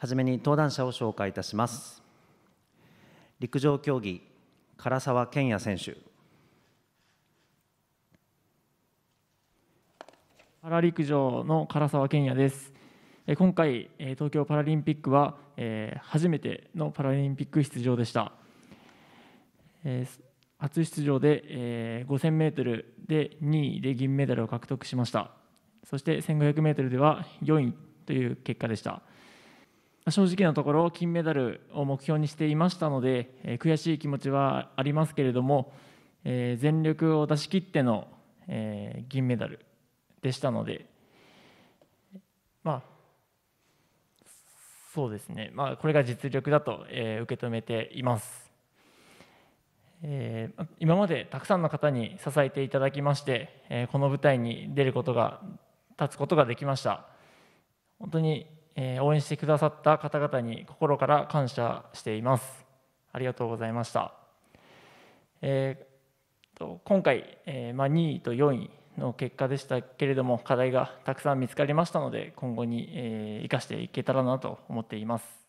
はじめに登壇者を紹介いたします陸上競技唐沢健也選手パラ陸上の唐沢健也です今回東京パラリンピックは初めてのパラリンピック出場でした初出場で 5000m で2位で銀メダルを獲得しましたそして 1500m では4位という結果でした正直なところ金メダルを目標にしていましたので、え悔しい気持ちはありますけれども、え全力を出し切っての、え銀メダルでしたので、まあ、そうですね、まあ、これが実力だと、え受け止めています、え今までたくさんの方に支えていただきまして、えこの舞台に出ることが立つことができました本当にえ応援してくださった方々に心から感謝していますありがとうございました、えー、と今回、えま2位と4位の結果でしたけれども課題がたくさん見つかりましたので今後に、えー、生かしていけたらなと思っています